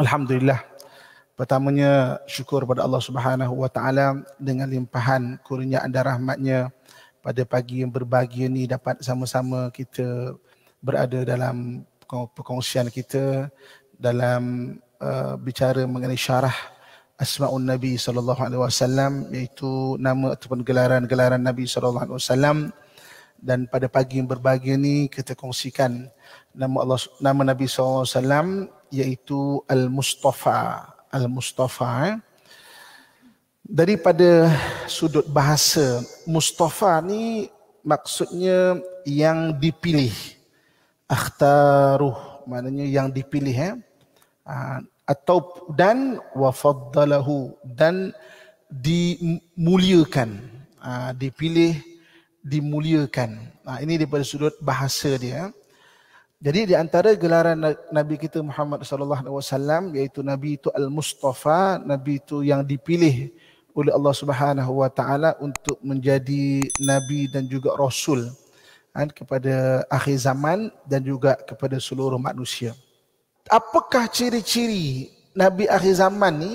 Alhamdulillah. Pertamanya syukur kepada Allah Subhanahu Wa Taala dengan limpahan kurnia dan rahmatnya pada pagi yang berbahagia ini dapat sama-sama kita berada dalam perkongsian kita dalam uh, bicara mengenai syarah Asmaul Nabi sallallahu alaihi wasallam iaitu nama ataupun gelaran-gelaran Nabi sallallahu alaihi wasallam dan pada pagi yang berbahagia ini kita kongsikan nama Allah nama Nabi SAW iaitu Al-Mustafa. Al-Mustafa. Eh. Daripada sudut bahasa, Mustafa ni maksudnya yang dipilih. Akhtaruh, maknanya yang dipilih. Eh? Ha, atau dan wafaddalahu dan dimuliakan. Ha, dipilih, dimuliakan. Ha, ini daripada sudut bahasa dia. Eh? Jadi di antara gelaran Nabi kita Muhammad sallallahu alaihi wasallam iaitu Nabi itu al-Mustafa, Nabi itu yang dipilih oleh Allah Subhanahu wa taala untuk menjadi nabi dan juga rasul kan, kepada akhir zaman dan juga kepada seluruh manusia. Apakah ciri-ciri nabi akhir zaman ni?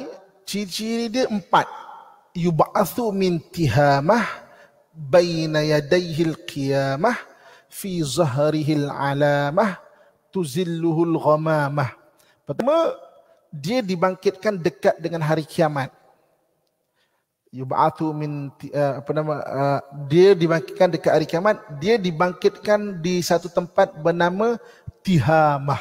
Ciri-ciri dia empat. Yub'athu min bayna baina kiamah fi zahrihil alamah tuzilluhul ghamamah. Pertama, dia dibangkitkan dekat dengan hari kiamat. Yub'atu min eh, apa nama eh, dia dibangkitkan dekat hari kiamat, dia dibangkitkan di satu tempat bernama Tihamah.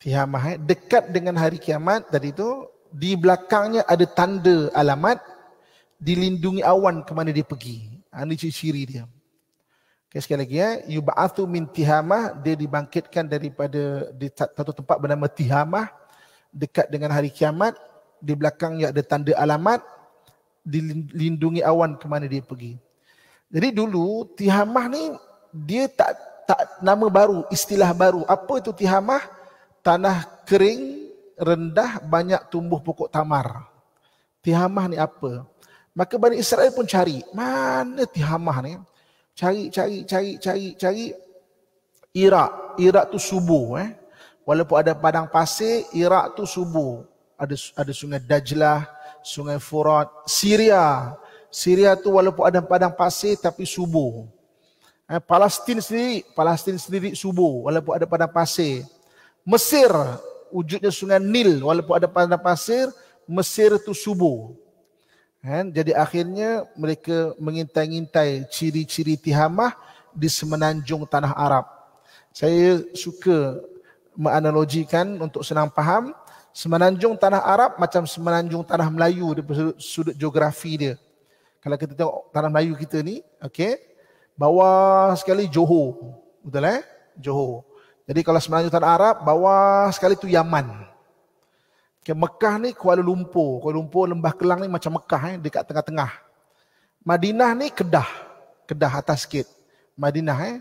Tihamah eh, dekat dengan hari kiamat tadi itu di belakangnya ada tanda alamat dilindungi awan ke mana dia pergi. Ini ha, ciri-ciri dia. Okay, sekali lagi ya, eh. yub'athu min tihamah dia dibangkitkan daripada di satu tempat bernama Tihamah dekat dengan hari kiamat di belakangnya ada tanda alamat dilindungi awan ke mana dia pergi. Jadi dulu Tihamah ni dia tak tak nama baru, istilah baru. Apa itu Tihamah? Tanah kering, rendah, banyak tumbuh pokok tamar. Tihamah ni apa? Maka Bani Israel pun cari, mana Tihamah ni? cari cari cari cari cari Irak. Irak tu subuh eh. Walaupun ada padang pasir, Irak tu subuh. Ada ada sungai Dajlah, sungai Furat, Syria. Syria tu walaupun ada padang pasir tapi subuh. Eh, Palestin sendiri, Palestin sendiri subuh walaupun ada padang pasir. Mesir wujudnya sungai Nil walaupun ada padang pasir, Mesir tu subuh. Kan? Jadi akhirnya mereka mengintai intai ciri-ciri tihamah di semenanjung tanah Arab. Saya suka menganalogikan untuk senang faham. Semenanjung tanah Arab macam semenanjung tanah Melayu di sudut sudut geografi dia. Kalau kita tengok tanah Melayu kita ni, okey? bawah sekali Johor. Betul eh? Johor. Jadi kalau semenanjung tanah Arab, bawah sekali tu Yaman. Okay, Mekah ni Kuala Lumpur. Kuala Lumpur, Lembah Kelang ni macam Mekah eh, dekat tengah-tengah. Madinah ni Kedah. Kedah atas sikit. Madinah eh.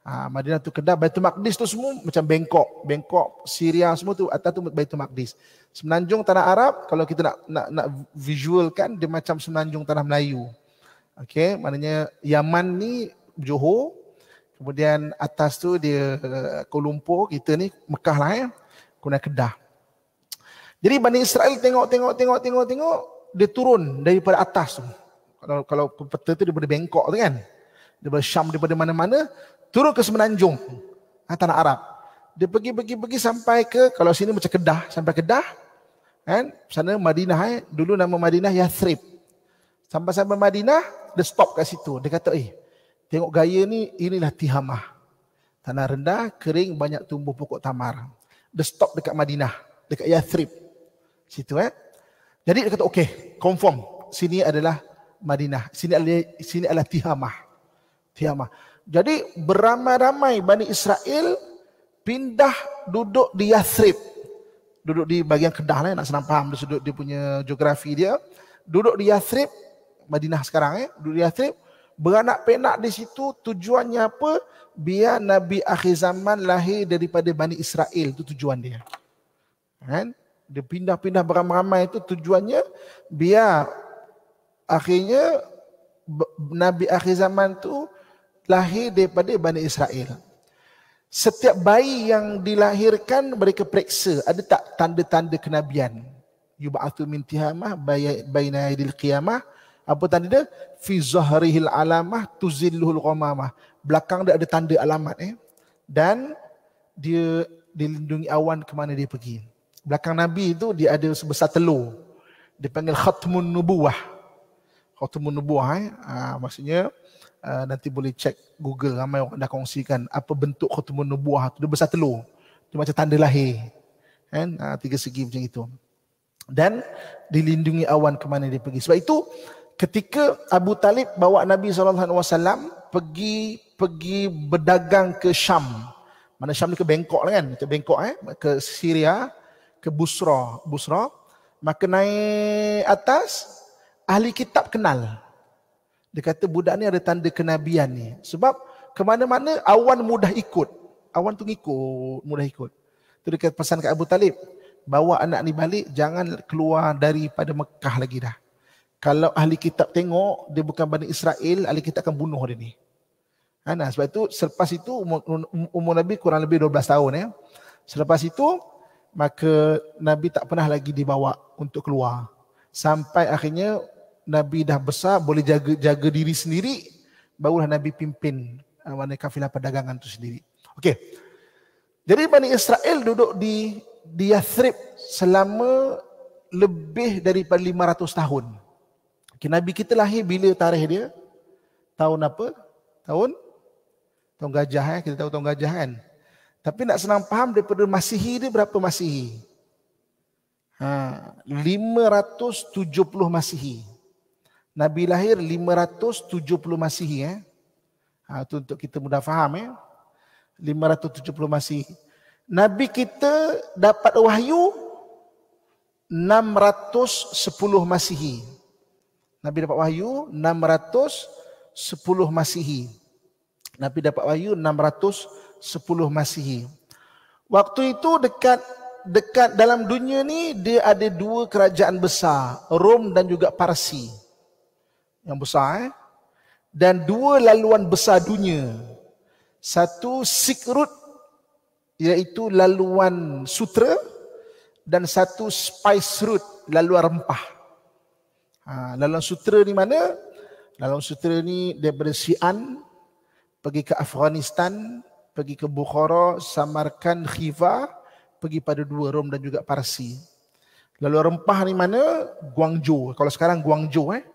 Ha, Madinah tu Kedah. Baitul Maqdis tu semua macam Bangkok. Bangkok, Syria semua tu atas tu Baitul Maqdis. Semenanjung Tanah Arab, kalau kita nak nak, nak visual kan, dia macam Semenanjung Tanah Melayu. Okay, maknanya Yaman ni Johor. Kemudian atas tu dia Kuala Lumpur, kita ni Mekah lah eh. Kuala Kedah. Jadi Bani Israel tengok, tengok, tengok, tengok, tengok. Dia turun daripada atas Kalau, kalau peta itu daripada Bengkok tu kan. Daripada Syam, daripada mana-mana. Turun ke Semenanjung. Ha, tanah Arab. Dia pergi, pergi, pergi sampai ke, kalau sini macam Kedah. Sampai Kedah. Kan? Sana Madinah. Eh? Dulu nama Madinah Yathrib. Sampai-sampai Madinah, dia stop kat situ. Dia kata, eh, tengok gaya ni, inilah Tihamah. Tanah rendah, kering, banyak tumbuh pokok tamar. Dia stop dekat Madinah, dekat Yathrib situ eh. Jadi dia kata okey, confirm sini adalah Madinah. Sini adalah sini adalah Tihamah. Tihamah. Jadi beramai-ramai Bani Israel pindah duduk di Yathrib. Duduk di bahagian Kedah lah, eh, nak senang faham dia sudut dia punya geografi dia. Duduk di Yathrib, Madinah sekarang eh, duduk di Yathrib. Beranak penak di situ tujuannya apa? Biar Nabi akhir zaman lahir daripada Bani Israel. Itu tujuan dia. Kan? Right? Dia pindah-pindah beramai-ramai itu tujuannya biar akhirnya Nabi akhir zaman tu lahir daripada Bani Israel. Setiap bayi yang dilahirkan mereka periksa ada tak tanda-tanda kenabian. Yub'atu min tihamah bayna yadil qiyamah. Apa tanda dia? Fi zahrihil alamah tuzilluhul qamamah. Belakang dia ada tanda alamat. Eh? Dan dia dilindungi awan ke mana dia pergi belakang Nabi itu dia ada sebesar telur. Dia panggil khatmun nubuah. Khatmun nubuah eh? ha, maksudnya uh, nanti boleh cek Google ramai orang dah kongsikan apa bentuk khatmun nubuah itu. Dia besar telur. Dia macam tanda lahir. Kan? Ha, tiga segi macam itu. Dan dilindungi awan ke mana dia pergi. Sebab itu ketika Abu Talib bawa Nabi SAW pergi pergi berdagang ke Syam. Mana Syam ni ke Bengkok lah kan. Ke Bengkok eh. Ke Syria ke Busra. Busra. Maka naik atas, ahli kitab kenal. Dia kata budak ni ada tanda kenabian ni. Sebab ke mana-mana awan mudah ikut. Awan tu ikut, mudah ikut. Itu dia pesan kat Abu Talib. Bawa anak ni balik, jangan keluar daripada Mekah lagi dah. Kalau ahli kitab tengok, dia bukan Bani Israel, ahli kitab akan bunuh dia ni. Ha, nah, sebab itu selepas itu umur, umur Nabi kurang lebih 12 tahun. Ya. Selepas itu, maka Nabi tak pernah lagi dibawa untuk keluar. Sampai akhirnya Nabi dah besar boleh jaga, jaga diri sendiri, barulah Nabi pimpin mana uh, kafilah perdagangan itu sendiri. Okey. Jadi Bani Israel duduk di di Yathrib selama lebih daripada 500 tahun. Okay, Nabi kita lahir bila tarikh dia? Tahun apa? Tahun? Tahun gajah. Eh? Kita tahu tahun gajah kan? Tapi nak senang faham daripada Masihi dia berapa Masihi? Ha, 570 Masihi. Nabi lahir 570 Masihi eh. Ha, itu untuk kita mudah faham eh. 570 Masihi. Nabi kita dapat wahyu 610 Masihi. Nabi dapat wahyu 610 Masihi. Nabi dapat wahyu 600 10 Masihi. Waktu itu dekat dekat dalam dunia ni dia ada dua kerajaan besar, Rom dan juga Parsi. Yang besar eh. Dan dua laluan besar dunia. Satu Silk Road iaitu laluan sutra dan satu spice Road laluan rempah. Ha, laluan sutra ni mana? Laluan sutra ni daripada Xi'an pergi ke Afghanistan, pergi ke Bukhara, Samarkand, Khiva, pergi pada dua Rom dan juga Parsi. Lalu rempah ni mana? Guangzhou. Kalau sekarang Guangzhou eh.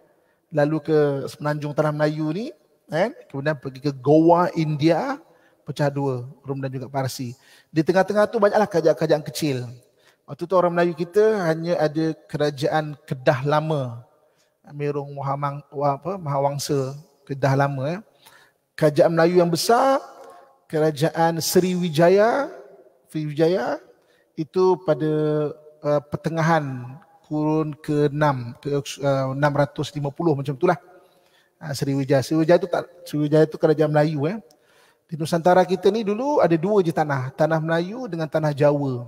Lalu ke Semenanjung Tanah Melayu ni. Eh? Kemudian pergi ke Goa, India. Pecah dua. Rom dan juga Parsi. Di tengah-tengah tu banyaklah kerajaan-kerajaan kecil. Waktu tu orang Melayu kita hanya ada kerajaan Kedah Lama. apa? Mahawangsa. Kedah Lama. Eh? Kerajaan Melayu yang besar kerajaan Sriwijaya Sriwijaya itu pada uh, pertengahan kurun ke-6 uh, 650 macam itulah uh, ah, Sriwijaya Sriwijaya itu tak Sriwijaya itu kerajaan Melayu ya eh. di Nusantara kita ni dulu ada dua je tanah tanah Melayu dengan tanah Jawa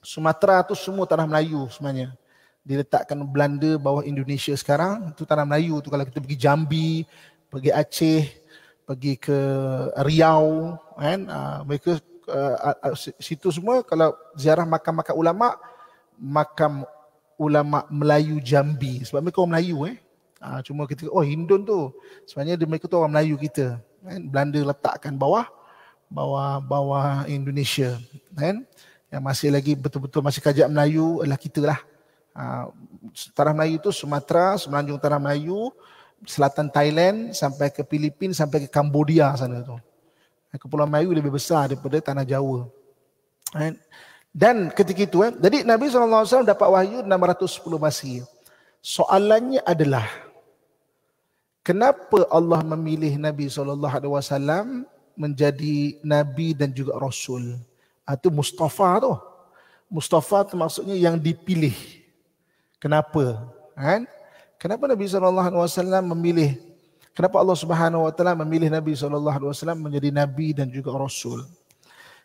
Sumatera tu semua tanah Melayu sebenarnya diletakkan Belanda bawah Indonesia sekarang itu tanah Melayu tu kalau kita pergi Jambi pergi Aceh pergi ke Riau kan ah, mereka ah, ah, situ semua kalau ziarah makam-makam ulama makam ulama Melayu Jambi sebab mereka orang Melayu eh cuma kita oh Hindun tu sebenarnya dia mereka tu orang Melayu kita kan Belanda letakkan bawah bawah bawah Indonesia kan yang masih lagi betul-betul masih kajak Melayu adalah kita lah. Uh, tanah Melayu itu Sumatera, Semenanjung Tanah Melayu, selatan Thailand sampai ke Filipin sampai ke Kamboja sana tu. Eh, Kepulauan Melayu lebih besar daripada tanah Jawa. Eh, dan ketika itu, eh, jadi Nabi SAW dapat wahyu 610 Masih. Soalannya adalah, kenapa Allah memilih Nabi SAW menjadi Nabi dan juga Rasul? Atau ah, Mustafa tu. Mustafa tu maksudnya yang dipilih. Kenapa? Kenapa? Kenapa Nabi sallallahu alaihi wasallam memilih kenapa Allah Subhanahu wa taala memilih Nabi sallallahu alaihi wasallam menjadi nabi dan juga rasul?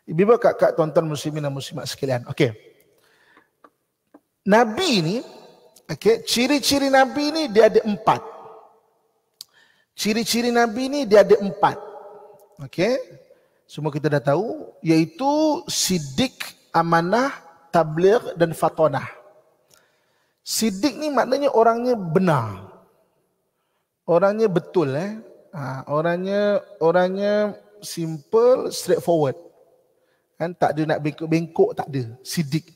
ibu bapa, kakak tonton muslimin dan muslimat sekalian. Okey. Nabi ini, okey, ciri-ciri nabi ini dia ada empat. Ciri-ciri nabi ini dia ada empat. Okey. Semua kita dah tahu yaitu sidik, amanah, tabligh dan fatonah. Sidik ni maknanya orangnya benar. Orangnya betul eh. Ha, orangnya orangnya simple, straightforward. Kan tak ada nak bengkok-bengkok tak ada. Sidik.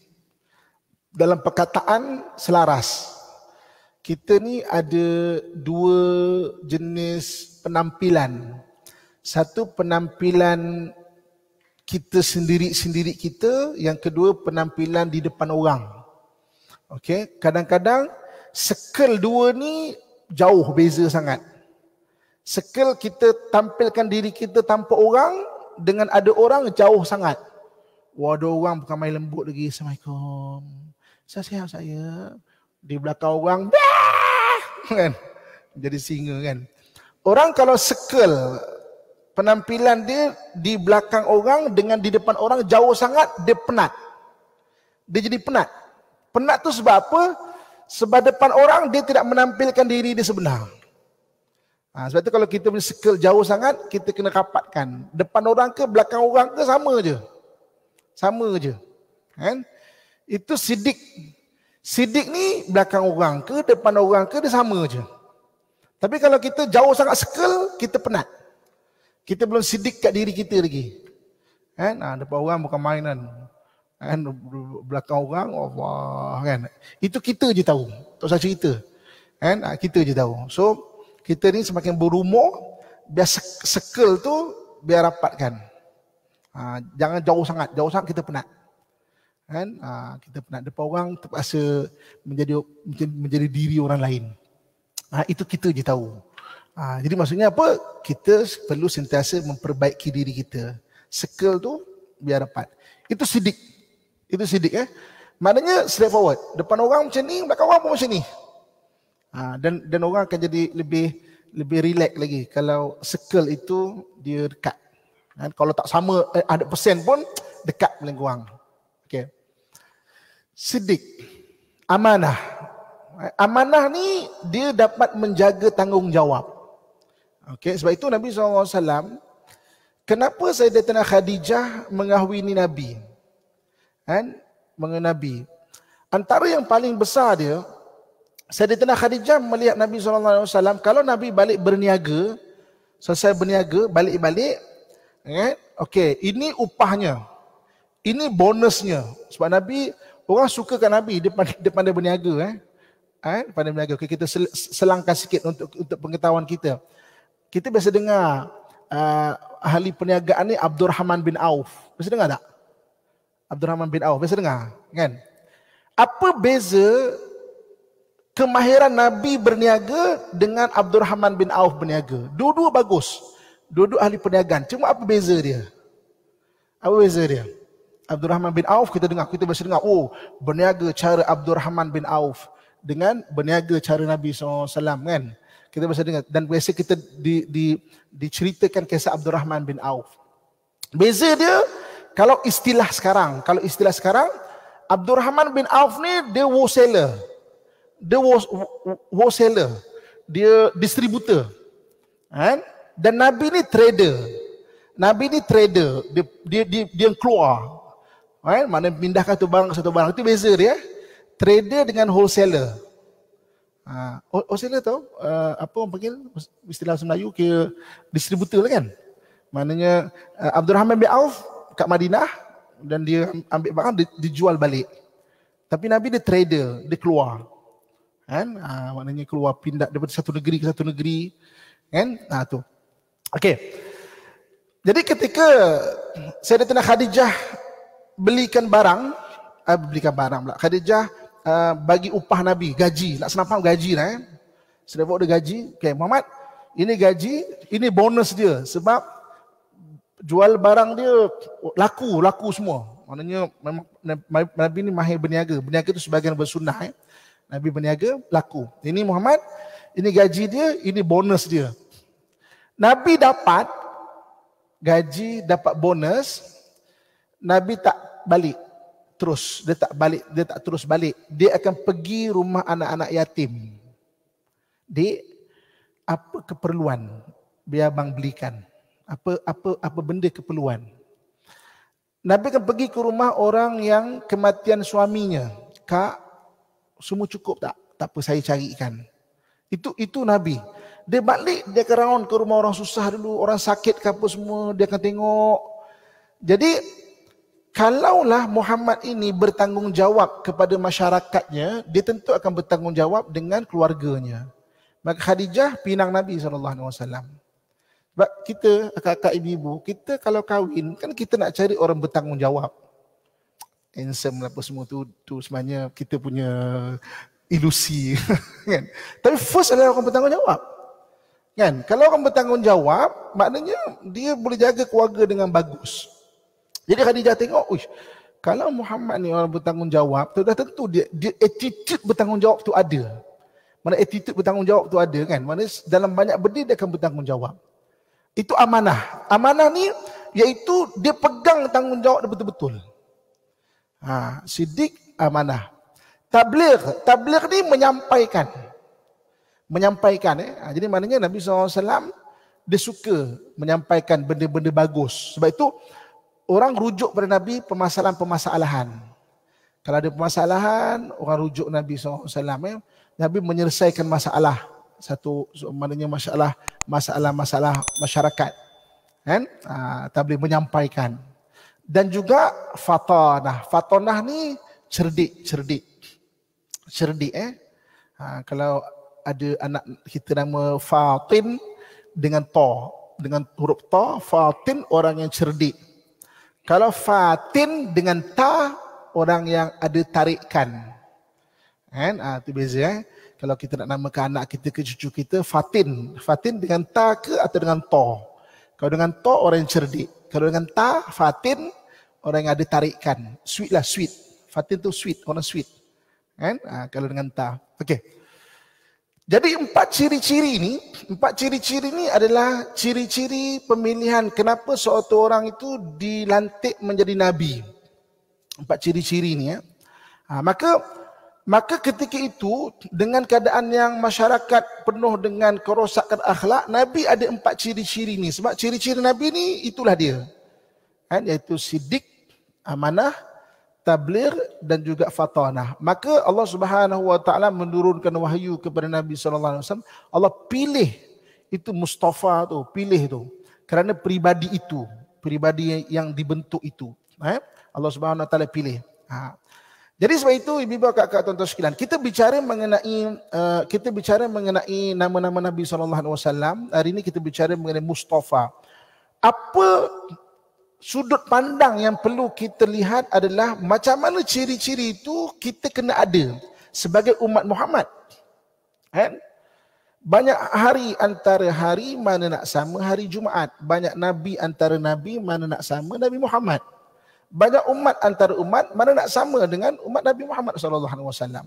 Dalam perkataan selaras. Kita ni ada dua jenis penampilan. Satu penampilan kita sendiri-sendiri kita, yang kedua penampilan di depan orang. Okey, kadang-kadang skill dua ni jauh beza sangat. Skill kita tampilkan diri kita tanpa orang dengan ada orang jauh sangat. Wah, ada orang bukan main lembut lagi. Assalamualaikum. Saya sihat saya. Di belakang orang, kan? Jadi singa kan. Orang kalau sekel penampilan dia di belakang orang dengan di depan orang jauh sangat, dia penat. Dia jadi penat. Penat tu sebab apa? Sebab depan orang dia tidak menampilkan diri dia sebenar. Ha, sebab tu kalau kita punya circle jauh sangat, kita kena rapatkan. Depan orang ke belakang orang ke sama je. Sama je. Kan? Itu sidik. Sidik ni belakang orang ke depan orang ke dia sama je. Tapi kalau kita jauh sangat circle, kita penat. Kita belum sidik kat diri kita lagi. Kan? Ha, depan orang bukan mainan kan belakang orang Allah kan itu kita je tahu tak usah cerita kan ah, kita je tahu so kita ni semakin berumur biar sekel tu biar rapatkan ha, jangan jauh sangat jauh sangat kita penat kan ha, kita penat depan orang terpaksa menjadi menjadi diri orang lain ha, itu kita je tahu ha, jadi maksudnya apa kita perlu sentiasa memperbaiki diri kita Sekel tu biar rapat itu sidik itu sidik ya. Maknanya straight forward. Depan orang macam ni, belakang orang pun macam ni. Ha, dan dan orang akan jadi lebih lebih relax lagi kalau circle itu dia dekat. Ha, kalau tak sama ada eh, persen pun dekat paling kurang. Okey. Sidik. Amanah. Amanah ni dia dapat menjaga tanggungjawab. Okey, sebab itu Nabi SAW kenapa Sayyidatina Khadijah mengahwini Nabi? kan mengenai nabi antara yang paling besar dia saya Sayyidina Khadijah melihat Nabi saw. kalau Nabi balik berniaga selesai berniaga balik-balik kan okey ini upahnya ini bonusnya sebab Nabi orang suka kan Nabi dia pandai, dia pandai berniaga eh kan pandai berniaga okay, kita selangkah sikit untuk untuk pengetahuan kita kita biasa dengar uh, ahli perniagaan ni Abdul Rahman bin Auf biasa dengar tak Abdul Rahman bin Auf. Biasa dengar, kan? Apa beza kemahiran Nabi berniaga dengan Abdul Rahman bin Auf berniaga? Dua-dua bagus. Dua-dua ahli perniagaan. Cuma apa beza dia? Apa beza dia? Abdul Rahman bin Auf kita dengar, kita biasa dengar, oh, berniaga cara Abdul Rahman bin Auf dengan berniaga cara Nabi SAW kan? Kita biasa dengar dan biasa kita di, di, diceritakan kisah Abdul Rahman bin Auf. Beza dia, kalau istilah sekarang, kalau istilah sekarang, Abdul Rahman bin Auf ni dia wholesaler. Dia wholesaler. Dia distributor. Kan? Dan Nabi ni trader. Nabi ni trader. Dia dia dia, dia keluar. Kan? Mana pindahkan satu barang ke satu barang. Itu beza dia. Trader dengan wholesaler. Ha, wholesaler tau, uh, apa orang panggil istilah Melayu, kira distributor lah kan? Maknanya uh, Abdul Rahman bin Auf kat Madinah dan dia ambil barang dia, dia jual balik. Tapi Nabi dia trader, dia keluar. Kan? Ha, maknanya keluar pindah daripada satu negeri ke satu negeri. Kan? Ha tu. Okey. Jadi ketika saya Sayyidatina Khadijah belikan barang, eh, belikan barang pula. Khadijah uh, bagi upah Nabi, gaji. Nak senang faham gaji lah eh. Sedap dia gaji. Okay, Muhammad, ini gaji, ini bonus dia. Sebab jual barang dia laku, laku semua. Maknanya memang Nabi ni mahir berniaga. Berniaga tu sebagian bersunah. Eh. Nabi berniaga, laku. Ini Muhammad, ini gaji dia, ini bonus dia. Nabi dapat gaji, dapat bonus, Nabi tak balik terus. Dia tak balik, dia tak terus balik. Dia akan pergi rumah anak-anak yatim. Dia, apa keperluan biar bang belikan? apa apa apa benda keperluan. Nabi akan pergi ke rumah orang yang kematian suaminya. Kak, semua cukup tak? Tak apa saya carikan. Itu itu Nabi. Dia balik, dia ke round ke rumah orang susah dulu, orang sakit ke apa semua, dia akan tengok. Jadi kalaulah Muhammad ini bertanggungjawab kepada masyarakatnya, dia tentu akan bertanggungjawab dengan keluarganya. Maka Khadijah pinang Nabi sallallahu alaihi wasallam. Sebab kita, kakak ibu ibu, kita kalau kahwin, kan kita nak cari orang bertanggungjawab. Handsome lah apa semua tu, tu sebenarnya kita punya ilusi. kan? Tapi first adalah orang bertanggungjawab. Kan? Kalau orang bertanggungjawab, maknanya dia boleh jaga keluarga dengan bagus. Jadi Khadijah tengok, Uish, kalau Muhammad ni orang bertanggungjawab, tu dah tentu dia, dia attitude bertanggungjawab tu ada. Mana attitude bertanggungjawab tu ada kan? Mana dalam banyak benda dia akan bertanggungjawab. Itu amanah. Amanah ni yaitu dia pegang tanggungjawab dia betul-betul. Ha, sidik amanah. Tabligh. Tabligh ni menyampaikan. Menyampaikan. Eh. Ha, jadi maknanya Nabi SAW dia suka menyampaikan benda-benda bagus. Sebab itu orang rujuk pada Nabi permasalahan-permasalahan. Kalau ada permasalahan, orang rujuk Nabi SAW. Eh. Nabi menyelesaikan masalah satu maknanya masalah masalah masalah masyarakat kan ha, tak boleh menyampaikan dan juga fatonah fatonah ni cerdik cerdik cerdik eh ha, kalau ada anak kita nama Fatin dengan to dengan huruf to Fatin orang yang cerdik kalau Fatin dengan ta orang yang ada tarikan kan ha, ah, itu beza eh? kalau kita nak namakan anak kita ke cucu kita Fatin. Fatin dengan ta ke atau dengan to? Kalau dengan to orang yang cerdik. Kalau dengan ta Fatin orang yang ada tarikan. Sweet lah sweet. Fatin tu sweet, orang sweet. Kan? Ha, kalau dengan ta. Okey. Jadi empat ciri-ciri ini, empat ciri-ciri ini adalah ciri-ciri pemilihan kenapa suatu orang itu dilantik menjadi nabi. Empat ciri-ciri ini ya. Ha, maka Maka ketika itu dengan keadaan yang masyarakat penuh dengan kerosakan akhlak, Nabi ada empat ciri-ciri ni. Sebab ciri-ciri Nabi ni itulah dia. Kan? Iaitu sidik, amanah, tabligh dan juga fatanah. Maka Allah Subhanahu wa taala menurunkan wahyu kepada Nabi sallallahu alaihi wasallam. Allah pilih itu Mustafa tu, pilih tu. Kerana pribadi itu, pribadi yang dibentuk itu. Eh? Allah Subhanahu wa taala pilih. Ha. Jadi sebab itu ibu bapa kakak tuan-tuan sekalian, kita bicara mengenai uh, kita bicara mengenai nama-nama Nabi sallallahu alaihi wasallam. Hari ini kita bicara mengenai Mustafa. Apa sudut pandang yang perlu kita lihat adalah macam mana ciri-ciri itu kita kena ada sebagai umat Muhammad. Kan? Banyak hari antara hari mana nak sama hari Jumaat. Banyak nabi antara nabi mana nak sama Nabi Muhammad banyak umat antara umat mana nak sama dengan umat Nabi Muhammad sallallahu alaihi wasallam.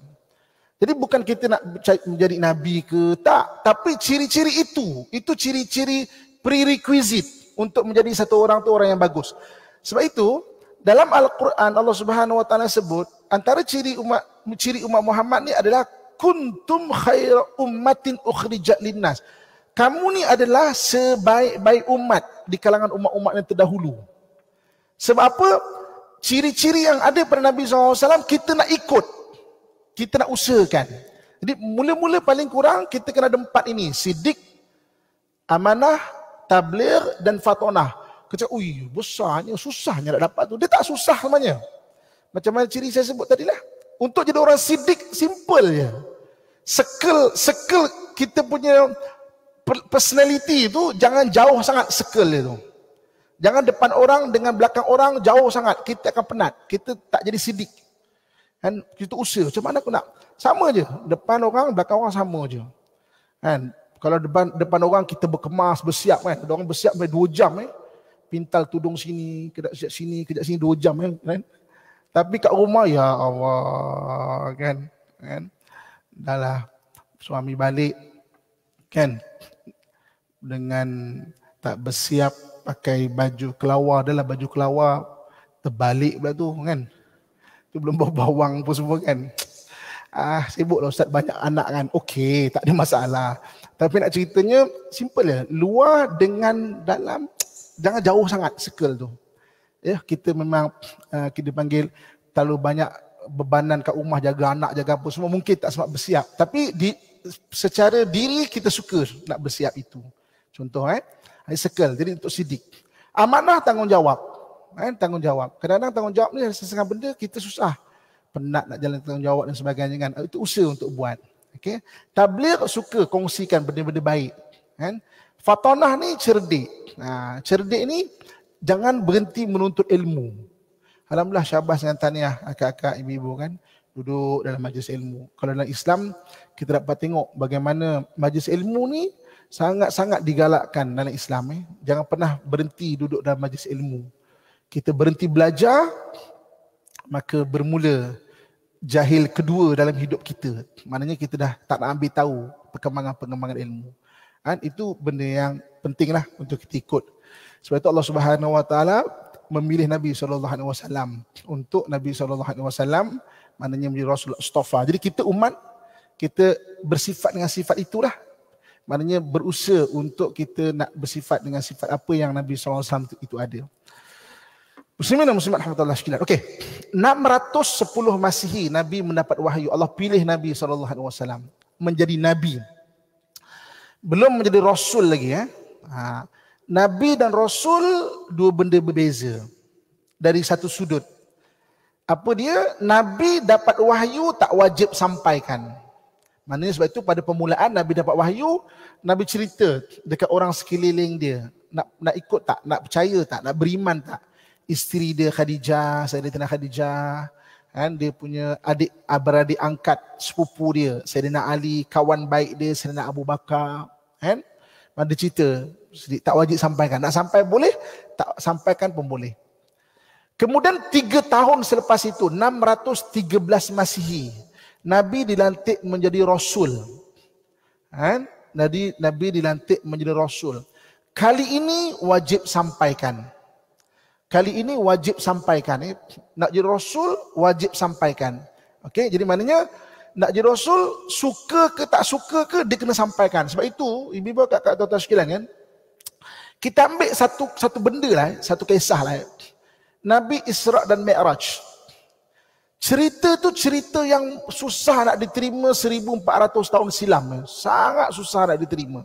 Jadi bukan kita nak menjadi nabi ke tak, tapi ciri-ciri itu, itu ciri-ciri prerequisite untuk menjadi satu orang tu orang yang bagus. Sebab itu dalam Al-Quran Allah Subhanahu wa taala sebut antara ciri umat ciri umat Muhammad ni adalah kuntum khaira ummatin ukhrijat linnas. Kamu ni adalah sebaik-baik umat di kalangan umat-umat yang terdahulu. Sebab apa? Ciri-ciri yang ada pada Nabi SAW, kita nak ikut. Kita nak usahakan. Jadi mula-mula paling kurang, kita kena ada empat ini. Sidik, amanah, tabligh dan fatonah. Kata, ui, besarnya, susahnya nak dapat tu. Dia tak susah namanya. Macam mana ciri saya sebut tadi lah. Untuk jadi orang sidik, simple je. Sekel, sekel kita punya personality tu, jangan jauh sangat sekel dia tu. Jangan depan orang dengan belakang orang jauh sangat. Kita akan penat. Kita tak jadi sidik. Kan? Kita usaha. Macam mana aku nak? Sama je. Depan orang, belakang orang sama je. Kan? Kalau depan, depan orang kita berkemas, bersiap kan. orang bersiap sampai dua jam eh. Pintal tudung sini, kedak siap sini, kedak sini dua jam eh. Kan? Tapi kat rumah, ya Allah. Kan? kan? Dah lah. Suami balik. Kan? Dengan tak bersiap, pakai baju kelawa adalah baju kelawa terbalik pula tu kan. Tu belum bawa bawang pun semua kan. Ah sibuklah ustaz banyak anak kan. Okey, tak ada masalah. Tapi nak ceritanya simple lah. Luar dengan dalam jangan jauh sangat circle tu. Ya, kita memang uh, kita panggil terlalu banyak bebanan kat rumah jaga anak jaga apa semua mungkin tak sempat bersiap. Tapi di secara diri kita suka nak bersiap itu. Contoh eh. Ini circle. Jadi untuk sidik. Amanah tanggungjawab. Kan? Tanggungjawab. Kadang-kadang tanggungjawab ni sesengah benda kita susah. Penat nak jalan tanggungjawab dan sebagainya kan. Itu usaha untuk buat. Okay? Tabligh suka kongsikan benda-benda baik. Kan? Fatonah ni cerdik. Nah, ha, cerdik ni jangan berhenti menuntut ilmu. Alhamdulillah syabas dengan taniah akak-akak ibu-ibu kan duduk dalam majlis ilmu. Kalau dalam Islam kita dapat tengok bagaimana majlis ilmu ni sangat-sangat digalakkan dalam Islam. Eh. Jangan pernah berhenti duduk dalam majlis ilmu. Kita berhenti belajar, maka bermula jahil kedua dalam hidup kita. Maknanya kita dah tak nak ambil tahu perkembangan-perkembangan ilmu. Kan? Itu benda yang pentinglah untuk kita ikut. Sebab itu Allah Subhanahu Wa Taala memilih Nabi Sallallahu Alaihi Wasallam untuk Nabi Sallallahu Alaihi Wasallam mananya menjadi Rasul Mustafa. Jadi kita umat kita bersifat dengan sifat itulah Maknanya berusaha untuk kita nak bersifat dengan sifat apa yang Nabi SAW itu, itu ada. Muslimin dan Muslimat Alhamdulillah Syekhilat. Okey. 610 Masihi Nabi mendapat wahyu. Allah pilih Nabi SAW menjadi Nabi. Belum menjadi Rasul lagi. Eh? Ha. Nabi dan Rasul dua benda berbeza. Dari satu sudut. Apa dia? Nabi dapat wahyu tak wajib sampaikan. Maknanya sebab itu pada permulaan Nabi dapat wahyu, Nabi cerita dekat orang sekeliling dia. Nak, nak ikut tak? Nak percaya tak? Nak beriman tak? Isteri dia Khadijah, Sayyidina Khadijah. Kan? Dia punya adik, ah, beradik angkat sepupu dia. Sayyidina Ali, kawan baik dia, Sayyidina Abu Bakar. Kan? Mana cerita? Tak wajib sampaikan. Nak sampai boleh, tak sampaikan pun boleh. Kemudian tiga tahun selepas itu, 613 Masihi. Nabi dilantik menjadi rasul. Kan? Nabi Nabi dilantik menjadi rasul. Kali ini wajib sampaikan. Kali ini wajib sampaikan. Eh, nak jadi rasul wajib sampaikan. Okay. jadi maknanya nak jadi rasul suka ke tak suka ke dia kena sampaikan. Sebab itu ibu-ibu kat kat tuan sekalian kan. Kita ambil satu satu benda lah, eh, satu kisah lah. Eh. Nabi Isra dan Mi'raj. Cerita tu cerita yang susah nak diterima 1400 tahun silam. Sangat susah nak diterima.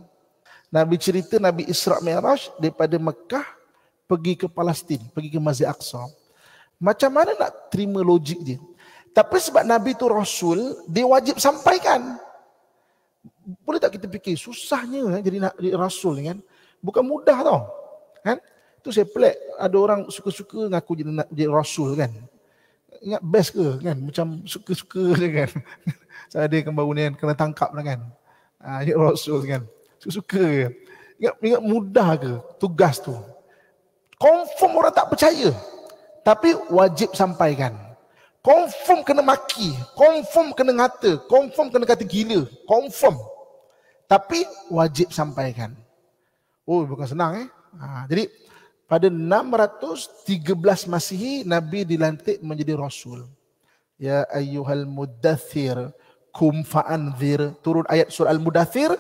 Nabi cerita Nabi Isra Miraj daripada Mekah pergi ke Palestin, pergi ke Masjid Aqsa. Macam mana nak terima logik dia? Tapi sebab Nabi tu Rasul, dia wajib sampaikan. Boleh tak kita fikir susahnya eh, jadi nak jadi Rasul kan? Bukan mudah tau. Kan? Tu saya pelik. Ada orang suka-suka ngaku jadi, jadi Rasul kan? ingat best ke kan macam suka-suka je kan saya ada kembar ni kan, kena tangkap lah kan ha, rasul kan suka-suka ingat, ingat mudah ke tugas tu confirm orang tak percaya tapi wajib sampaikan confirm kena maki confirm kena ngata confirm kena kata gila confirm tapi wajib sampaikan oh bukan senang eh ha, jadi pada 613 Masihi Nabi dilantik menjadi rasul. Ya ayyuhal mudathir kum fa'anzir. Turun ayat surah Al-Mudathir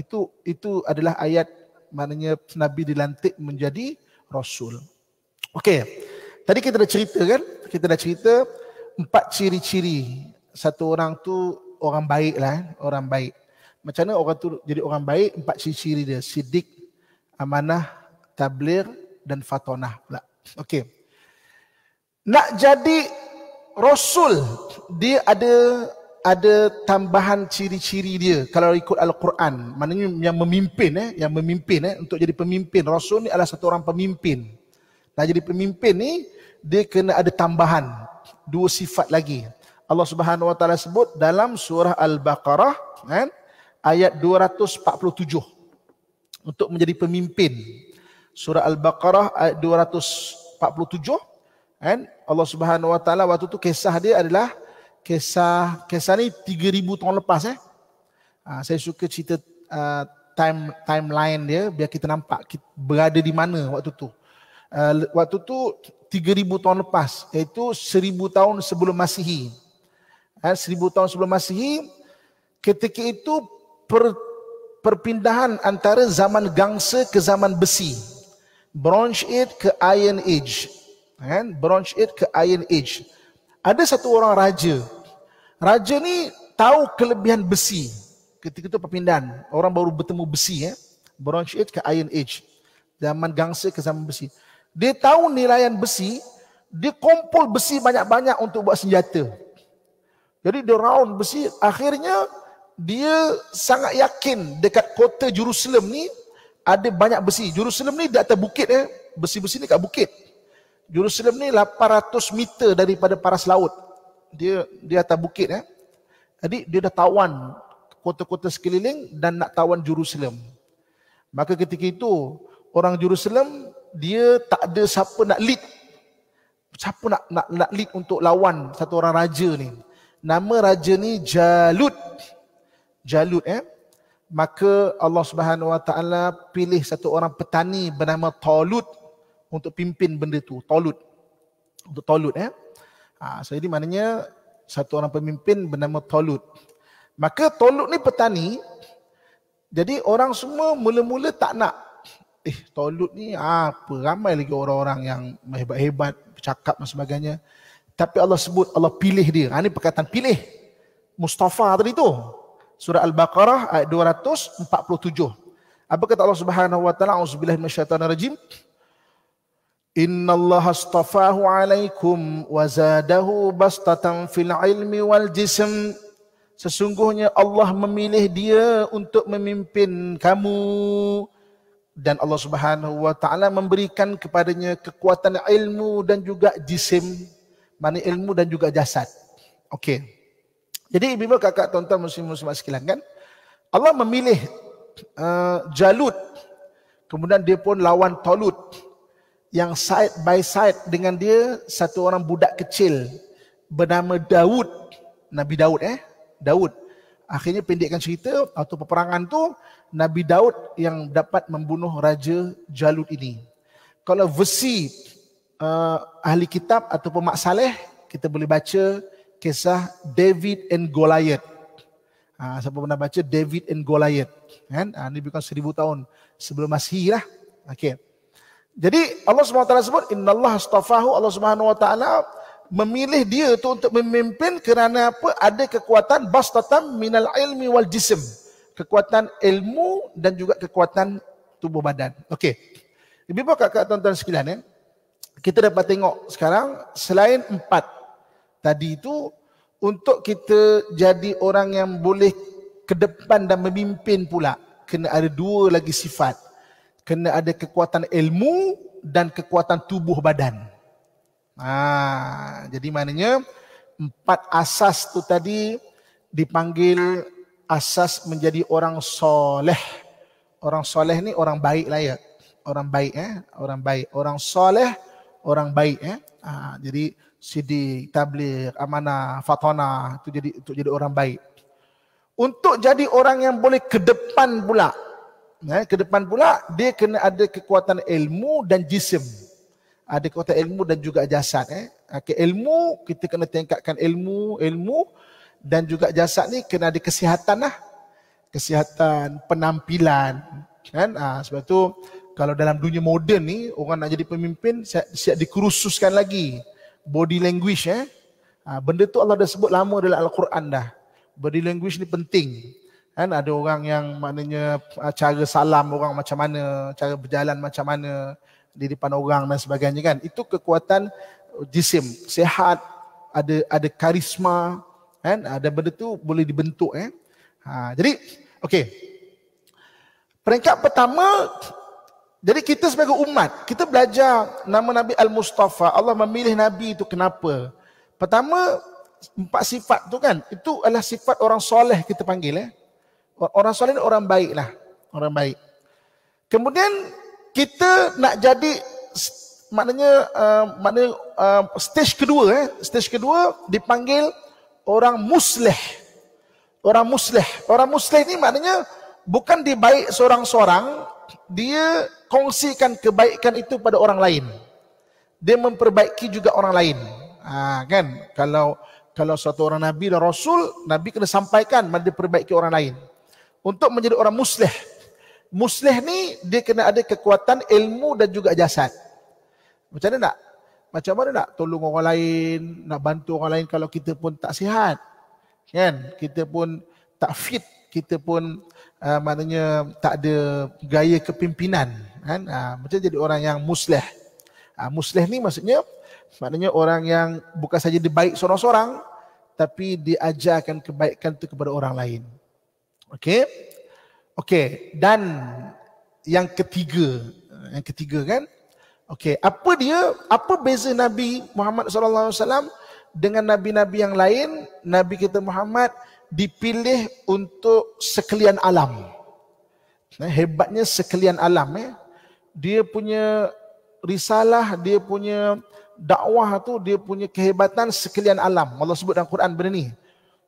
itu itu adalah ayat mananya Nabi dilantik menjadi rasul. Okey. Tadi kita dah cerita kan? Kita dah cerita empat ciri-ciri satu orang tu orang baik lah, eh. orang baik. Macam mana orang tu jadi orang baik? Empat ciri-ciri dia. Sidik, amanah, tabligh, dan fatonah pula. Okey. Nak jadi rasul dia ada ada tambahan ciri-ciri dia kalau ikut al-Quran. Maknanya yang memimpin eh, yang memimpin eh untuk jadi pemimpin rasul ni adalah satu orang pemimpin. Nak jadi pemimpin ni dia kena ada tambahan dua sifat lagi. Allah Subhanahu Wa Taala sebut dalam surah Al-Baqarah kan ayat 247 untuk menjadi pemimpin surah al-baqarah ayat 247 kan Allah Subhanahu wa taala waktu tu kisah dia adalah kisah kisah ni 3000 tahun lepas eh ah, saya suka cerita uh, time timeline dia biar kita nampak kita berada di mana waktu tu uh, waktu tu 3000 tahun lepas iaitu 1000 tahun sebelum Masihi kan 1000 tahun sebelum Masihi ketika itu per, perpindahan antara zaman gangsa ke zaman besi bronze age ke iron age kan bronze age ke iron age ada satu orang raja raja ni tahu kelebihan besi ketika itu perpindahan orang baru bertemu besi ya eh? bronze age ke iron age zaman gangsa ke zaman besi dia tahu nilaian besi dia kumpul besi banyak-banyak untuk buat senjata jadi dia round besi akhirnya dia sangat yakin dekat kota Jerusalem ni ada banyak besi. Jerusalem ni di atas bukit eh. Besi-besi ni kat bukit. Jerusalem ni 800 meter daripada paras laut. Dia di atas bukit eh. Jadi dia dah tawan kota-kota sekeliling dan nak tawan Jerusalem. Maka ketika itu orang Jerusalem dia tak ada siapa nak lead. Siapa nak nak, nak lead untuk lawan satu orang raja ni. Nama raja ni Jalut. Jalut eh maka Allah Subhanahu Wa Taala pilih satu orang petani bernama Talut untuk pimpin benda tu Talut untuk Talut ya eh. ha, so jadi maknanya satu orang pemimpin bernama Talut maka Talut ni petani jadi orang semua mula-mula tak nak eh Talut ni ha, apa ramai lagi orang-orang yang hebat-hebat cakap dan sebagainya tapi Allah sebut Allah pilih dia ha, perkataan pilih Mustafa tadi tu surah al-baqarah ayat 247 apa kata Allah Subhanahu wa taala auzubillahi minasyaitonirrajim innallaha astafahu alaikum wa zadahu bastatan fil ilmi wal jism sesungguhnya Allah memilih dia untuk memimpin kamu dan Allah Subhanahu wa taala memberikan kepadanya kekuatan ilmu dan juga jism mana ilmu dan juga jasad okey jadi ibu bapa kakak tonton tuan muslim-muslimat sekalian kan Allah memilih uh, Jalut kemudian dia pun lawan Talut yang side by side dengan dia satu orang budak kecil bernama Daud Nabi Daud eh Daud akhirnya pendekkan cerita atau peperangan tu Nabi Daud yang dapat membunuh raja Jalut ini kalau versi uh, ahli kitab atau pemak saleh kita boleh baca kisah David and Goliath. Ha, siapa pernah baca David and Goliath? Kan? Ha, ini bukan seribu tahun sebelum Masih lah. Okay. Jadi Allah SWT sebut, Inna Allah astafahu Allah SWT memilih dia itu untuk memimpin kerana apa? Ada kekuatan bastatam minal ilmi wal jism. Kekuatan ilmu dan juga kekuatan tubuh badan. Okey. Lebih pun kakak tuan-tuan sekalian. Eh? Kita dapat tengok sekarang selain empat tadi itu untuk kita jadi orang yang boleh ke depan dan memimpin pula kena ada dua lagi sifat kena ada kekuatan ilmu dan kekuatan tubuh badan ha jadi maknanya empat asas tu tadi dipanggil asas menjadi orang soleh orang soleh ni orang baik lah ya orang baik eh orang baik orang soleh orang baik eh ha, jadi jadi sidik, tablir, amanah, fatona itu jadi untuk jadi orang baik. Untuk jadi orang yang boleh ke depan pula. Eh, ke depan pula dia kena ada kekuatan ilmu dan jisim. Ada kekuatan ilmu dan juga jasad eh. Okay, ilmu kita kena tingkatkan ilmu, ilmu dan juga jasad ni kena ada kesihatan lah. Kesihatan, penampilan kan. ha, sebab tu kalau dalam dunia moden ni orang nak jadi pemimpin siap, siap dikerususkan lagi body language eh. Ha, benda tu Allah dah sebut lama dalam Al-Quran dah. Body language ni penting. Kan ada orang yang maknanya ha, cara salam orang macam mana, cara berjalan macam mana di depan orang dan sebagainya kan. Itu kekuatan jisim, sehat, ada ada karisma kan. Ada benda tu boleh dibentuk eh. Ha, jadi okey. Peringkat pertama jadi kita sebagai umat, kita belajar nama Nabi Al-Mustafa. Allah memilih Nabi itu kenapa? Pertama, empat sifat tu kan. Itu adalah sifat orang soleh kita panggil. Eh? Orang soleh ni orang baik lah. Orang baik. Kemudian kita nak jadi maknanya uh, maknanya uh, stage kedua eh stage kedua dipanggil orang musleh orang musleh orang musleh ni maknanya bukan dia baik seorang-seorang, dia kongsikan kebaikan itu pada orang lain. Dia memperbaiki juga orang lain. Ha, kan? Kalau kalau satu orang Nabi dan Rasul, Nabi kena sampaikan mana dia perbaiki orang lain. Untuk menjadi orang musleh. Musleh ni dia kena ada kekuatan ilmu dan juga jasad. Macam mana nak? Macam mana nak tolong orang lain, nak bantu orang lain kalau kita pun tak sihat. Kan? Kita pun tak fit. Kita pun uh, maknanya tak ada gaya kepimpinan kan uh, macam jadi orang yang musleh uh, musleh ni maksudnya maknanya orang yang bukan saja dia baik seorang-seorang tapi diajarkan kebaikan itu kepada orang lain okey okey dan yang ketiga yang ketiga kan okey apa dia apa beza nabi Muhammad sallallahu alaihi wasallam dengan nabi-nabi yang lain nabi kita Muhammad dipilih untuk sekalian alam. Hebatnya sekalian alam. Eh. Dia punya risalah, dia punya dakwah tu, dia punya kehebatan sekalian alam. Allah sebut dalam Quran benda ni.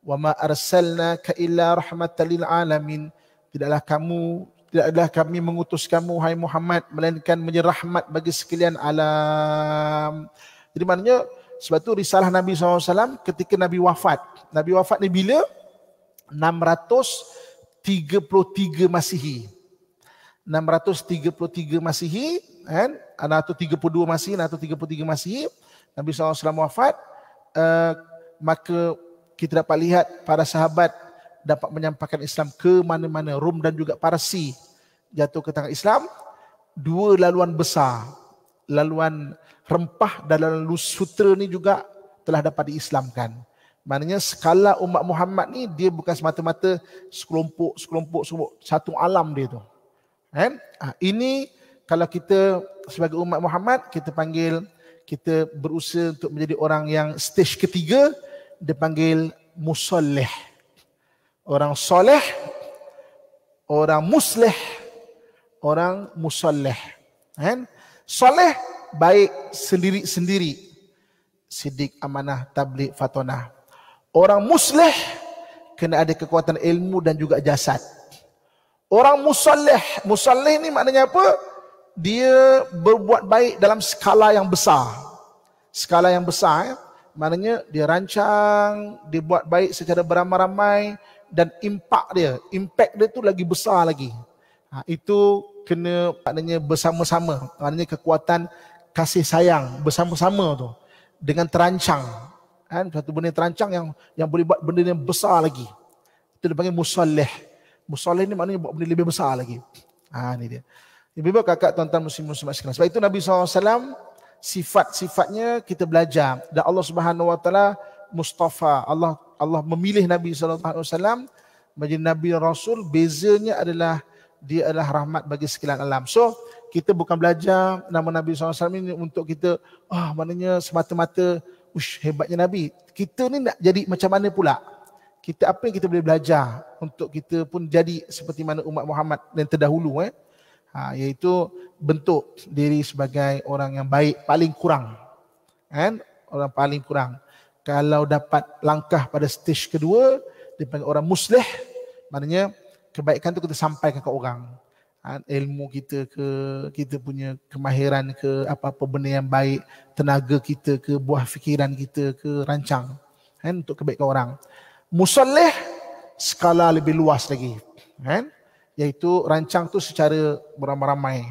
Wa ma arsalna ka illa rahmatan lil alamin. Tidaklah kamu tidaklah kami mengutus kamu hai Muhammad melainkan menjadi rahmat bagi sekalian alam. Jadi maknanya sebab tu risalah Nabi SAW ketika Nabi wafat. Nabi wafat ni bila? 633 Masihi. 633 Masihi, kan? Anatu 32 Masihi, Anatu 33 Masihi, Nabi SAW wafat, uh, maka kita dapat lihat para sahabat dapat menyampaikan Islam ke mana-mana, Rom dan juga Parsi jatuh ke tangan Islam. Dua laluan besar, laluan rempah dan laluan sutra ni juga telah dapat diislamkan. Maknanya skala umat Muhammad ni dia bukan semata-mata sekelompok sekelompok sebut satu alam dia tu. Kan? Ha, ini kalau kita sebagai umat Muhammad kita panggil kita berusaha untuk menjadi orang yang stage ketiga dipanggil musalleh. Orang soleh, orang musleh, orang musalleh. Kan? Soleh baik sendiri-sendiri. Sidik amanah tablik fatonah. Orang musleh kena ada kekuatan ilmu dan juga jasad. Orang musalleh, musalleh ni maknanya apa? Dia berbuat baik dalam skala yang besar. Skala yang besar, eh? maknanya dia rancang, dia buat baik secara beramai-ramai dan impak dia, impact dia tu lagi besar lagi. Ha, itu kena maknanya bersama-sama, maknanya kekuatan kasih sayang bersama-sama tu dengan terancang kan satu benda terancang yang yang boleh buat benda yang besar lagi itu dipanggil musalleh musalleh ni maknanya buat benda lebih besar lagi ha ni dia ibu bapa kakak tuan-tuan muslim muslimat sekalian sebab itu Nabi SAW sifat-sifatnya kita belajar dan Allah Subhanahu wa taala mustafa Allah Allah memilih Nabi sallallahu alaihi wasallam menjadi nabi rasul bezanya adalah dia adalah rahmat bagi sekalian alam. So, kita bukan belajar nama Nabi SAW ini untuk kita, ah, oh, maknanya semata-mata ush hebatnya Nabi. Kita ni nak jadi macam mana pula? Kita apa yang kita boleh belajar untuk kita pun jadi seperti mana umat Muhammad dan terdahulu eh? Ha, iaitu bentuk diri sebagai orang yang baik paling kurang. Kan? Orang paling kurang. Kalau dapat langkah pada stage kedua, dipanggil orang muslih, maknanya kebaikan tu kita sampaikan ke orang ilmu kita ke, kita punya kemahiran ke, apa-apa benda yang baik, tenaga kita ke, buah fikiran kita ke, rancang kan, untuk kebaikan orang. Musalih, skala lebih luas lagi. Kan? Iaitu rancang tu secara beramai-ramai,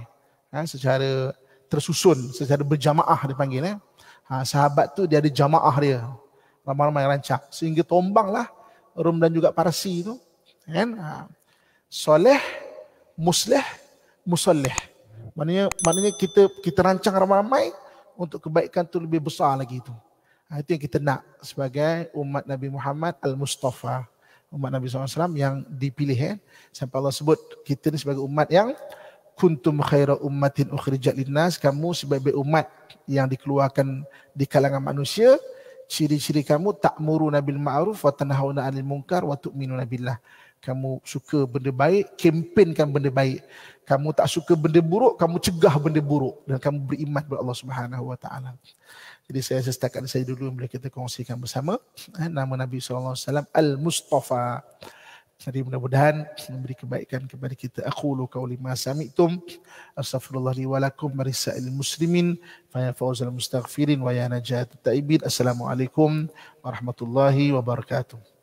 kan? secara tersusun, secara berjamaah dia Eh? Ha, sahabat tu dia ada jamaah dia, ramai-ramai rancang. Sehingga tombanglah Rum dan juga Parsi tu. Kan? Ha. Soleh, Musleh, musleh. maknanya maknanya kita kita rancang ramai-ramai untuk kebaikan tu lebih besar lagi tu ha, itu yang kita nak sebagai umat Nabi Muhammad al-Mustafa umat Nabi SAW yang dipilih eh? sampai Allah sebut kita ni sebagai umat yang kuntum khaira ummatin ukhrijat linnas kamu sebagai umat yang dikeluarkan di kalangan manusia ciri-ciri kamu takmuru nabil ma'ruf wa tanhauna 'anil munkar wa tu'minuna billah kamu suka benda baik, kempenkan benda baik. Kamu tak suka benda buruk, kamu cegah benda buruk dan kamu beriman kepada Allah Subhanahu Wa Taala. Jadi saya setakat saya dulu bila kita kongsikan bersama eh, nama Nabi sallallahu alaihi wasallam Al Mustafa. Jadi mudah-mudahan memberi kebaikan kepada kita. Aku lu kau lima samitum. Astaghfirullah li walakum muslimin. Faya fawzal mustaghfirin wa ya ta'ibin. Assalamualaikum warahmatullahi wabarakatuh.